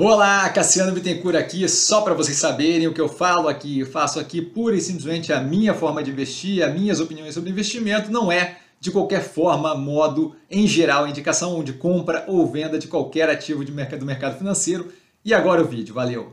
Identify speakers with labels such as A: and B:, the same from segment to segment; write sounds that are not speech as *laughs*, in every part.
A: Olá, Cassiano Bittencourt aqui, só para vocês saberem o que eu falo aqui, eu faço aqui pura e simplesmente a minha forma de investir, as minhas opiniões sobre investimento, não é de qualquer forma, modo, em geral, indicação de compra ou venda de qualquer ativo de mercado, do mercado financeiro. E agora o vídeo, valeu!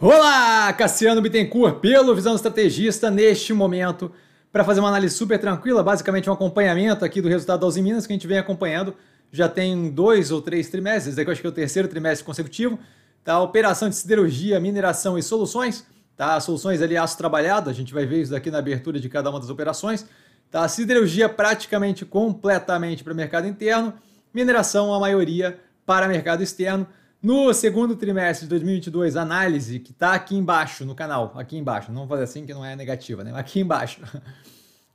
A: Olá, Cassiano Bittencourt, pelo Visão Estrategista, neste momento, para fazer uma análise super tranquila, basicamente um acompanhamento aqui do resultado da Minas, que a gente vem acompanhando já tem dois ou três trimestres, daqui é eu acho que é o terceiro trimestre consecutivo, tá? Operação de siderurgia, mineração e soluções, tá? Soluções ali aço trabalhado, a gente vai ver isso daqui na abertura de cada uma das operações, tá? Siderurgia praticamente completamente para o mercado interno, mineração a maioria para mercado externo. No segundo trimestre de 2022, análise que está aqui embaixo no canal, aqui embaixo, não vou fazer assim que não é negativa, né? Aqui embaixo. *laughs*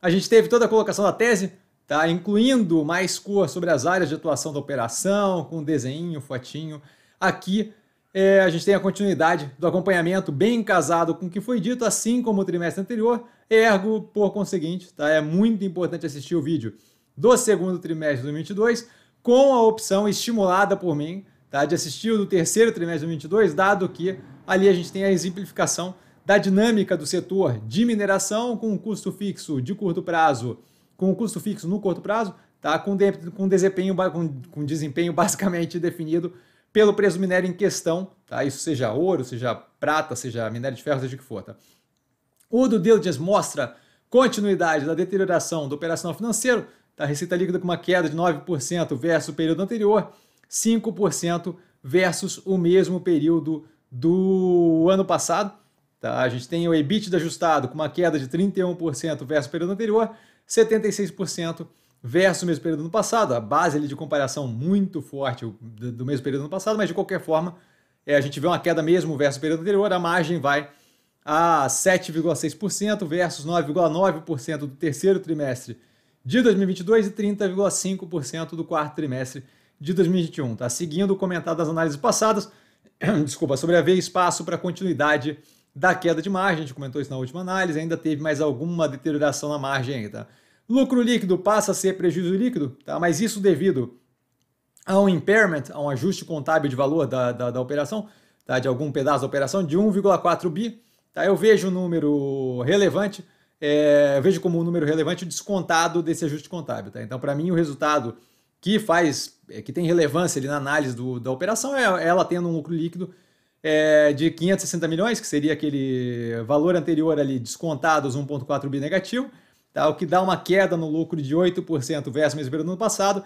A: A gente teve toda a colocação da tese, tá? incluindo mais cor sobre as áreas de atuação da operação, com desenho, fotinho. Aqui é, a gente tem a continuidade do acompanhamento bem casado com o que foi dito, assim como o trimestre anterior, ergo, por conseguinte, tá? é muito importante assistir o vídeo do segundo trimestre de 2022 com a opção estimulada por mim tá? de assistir o do terceiro trimestre de 2022, dado que ali a gente tem a exemplificação da dinâmica do setor de mineração com um custo fixo de curto prazo com o custo fixo no curto prazo, tá? com, de, com, desempenho, com, com desempenho *laughs* basicamente definido pelo preço do minério em questão, tá? isso seja ouro, seja prata, seja minério de ferro, seja o que for. Tá? O do diligence mostra continuidade da deterioração do operacional financeiro, tá? receita líquida com uma queda de 9% versus o período anterior, 5% versus o mesmo período do ano passado. Tá? A gente tem o EBITDA ajustado com uma queda de 31% versus o período anterior, 76% versus o mesmo período do ano passado. A base ali de comparação muito forte do mesmo período do ano passado, mas de qualquer forma, é, a gente vê uma queda mesmo versus o período anterior, a margem vai a 7,6% versus 9,9% do terceiro trimestre de 2022 e 30,5% do quarto trimestre de 2021. Tá seguindo o comentário das análises passadas, *clears throat* desculpa, sobre haver espaço para continuidade da queda de margem, a gente comentou isso na última análise, ainda teve mais alguma deterioração na margem Tá? Lucro líquido passa a ser prejuízo líquido, tá? mas isso devido a um impairment, a um ajuste contábil de valor da, da, da operação, tá? de algum pedaço da operação, de 1,4 bi. Tá? Eu vejo um número relevante, é, vejo como um número relevante o descontado desse ajuste contábil. Tá? Então, para mim, o resultado que faz, é, que tem relevância ali na análise do, da operação é ela tendo um lucro líquido é, de 560 milhões, que seria aquele valor anterior ali, descontados 1,4 bi negativo, tá? o que dá uma queda no lucro de 8% versus o mesmo período do ano passado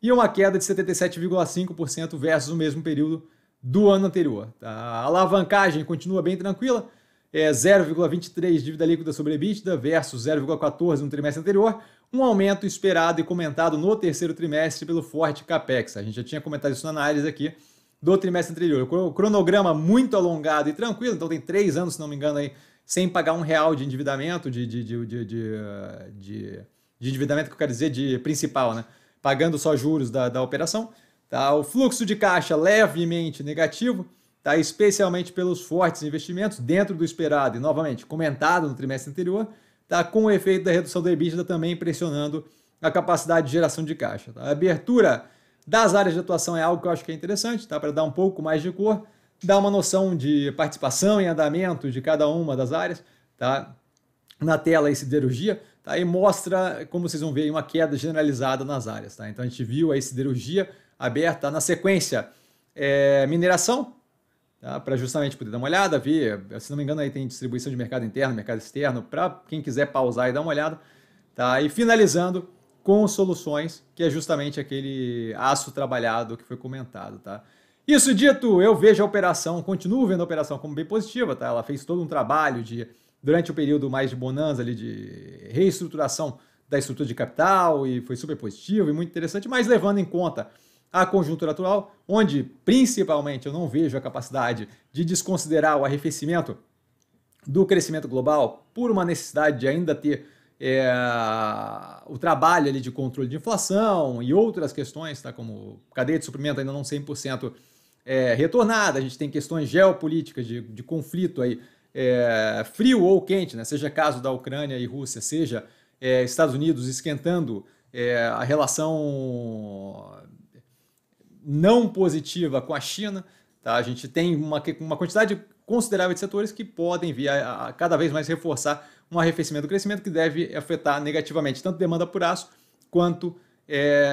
A: e uma queda de 77,5% versus o mesmo período do ano anterior. Tá? A alavancagem continua bem tranquila, é 0,23 dívida líquida sobre EBITDA versus 0,14 no trimestre anterior, um aumento esperado e comentado no terceiro trimestre pelo forte capex. A gente já tinha comentado isso na análise aqui, do trimestre anterior. O cronograma muito alongado e tranquilo, então tem três anos, se não me engano, aí, sem pagar um real de endividamento, de, de, de, de, endividamento que eu quero dizer de principal, né? Pagando só juros da, da operação. Tá? O fluxo de caixa levemente negativo, tá? especialmente pelos fortes investimentos dentro do esperado e, novamente, comentado no trimestre anterior, tá? com o efeito da redução da EBITDA também pressionando a capacidade de geração de caixa. Tá? A abertura das áreas de atuação é algo que eu acho que é interessante, tá? Para dar um pouco mais de cor, dar uma noção de participação e andamento de cada uma das áreas, tá? Na tela esse siderurgia, tá? E mostra, como vocês vão ver, uma queda generalizada nas áreas, tá? Então a gente viu a siderurgia aberta na sequência é, mineração, Tá, para justamente poder dar uma olhada, ver, se não me engano aí tem distribuição de mercado interno, mercado externo, para quem quiser pausar e dar uma olhada, tá? E finalizando com soluções, que é justamente aquele aço trabalhado que foi comentado, tá? Isso dito, eu vejo a operação, continuo vendo a operação como bem positiva, tá? Ela fez todo um trabalho de durante o período mais de bonanza ali de reestruturação da estrutura de capital e foi super positivo e muito interessante, mas levando em conta a conjuntura atual, onde principalmente eu não vejo a capacidade de desconsiderar o arrefecimento do crescimento global por uma necessidade de ainda ter é, o trabalho ali de controle de inflação e outras questões, tá? como cadeia de suprimento ainda não 100% é, retornada, a gente tem questões geopolíticas de, de conflito aí, é, frio ou quente, né? seja caso da Ucrânia e Rússia, seja é, Estados Unidos esquentando é, a relação não positiva com a China. Tá? A gente tem uma, uma quantidade considerável de setores que podem vir a, a cada vez mais reforçar um arrefecimento do crescimento que deve afetar negativamente tanto demanda por aço quanto é,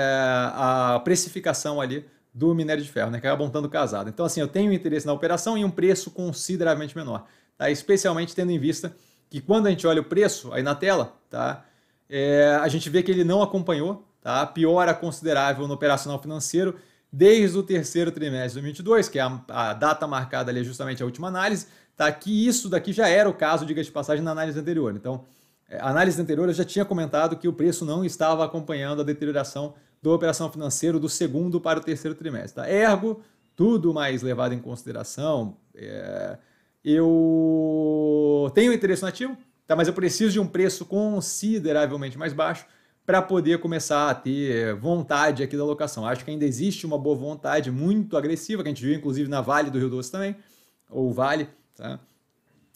A: a precificação ali do minério de ferro, né, que acaba montando casado. Então, assim, eu tenho interesse na operação e um preço consideravelmente menor, tá? especialmente tendo em vista que quando a gente olha o preço aí na tela, tá? É, a gente vê que ele não acompanhou, tá? piora considerável no operacional financeiro desde o terceiro trimestre de 2022, que é a, a data marcada ali justamente a última análise, tá? Que isso daqui já era o caso, diga de passagem, na análise anterior. Então, é, a análise anterior eu já tinha comentado que o preço não estava acompanhando a deterioração do operação financeiro do segundo para o terceiro trimestre. Tá? Ergo, tudo mais levado em consideração, é, eu tenho interesse no ativo, tá? mas eu preciso de um preço consideravelmente mais baixo para poder começar a ter eh, vontade aqui da locação. Acho que ainda existe uma boa vontade muito agressiva, que a gente viu inclusive na Vale do Rio Doce também, ou Vale, tá?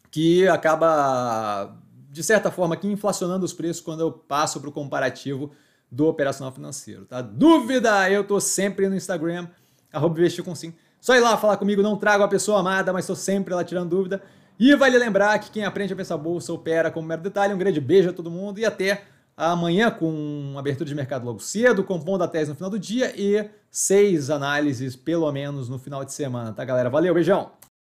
A: que acaba, de certa forma, aqui inflacionando os preços quando eu passo para o comparativo do operacional financeiro. Tá? Dúvida? Eu estou sempre no Instagram, arroba com sim. Só ir lá falar comigo, não trago a pessoa amada, mas estou sempre lá tirando dúvida. E vale lembrar que quem aprende a pensar bolsa opera como mero detalhe. Um grande beijo a todo mundo e até amanhã com abertura de mercado logo cedo, compondo a tese no final do dia e seis análises, pelo menos, no final de semana, tá, galera? Valeu, beijão!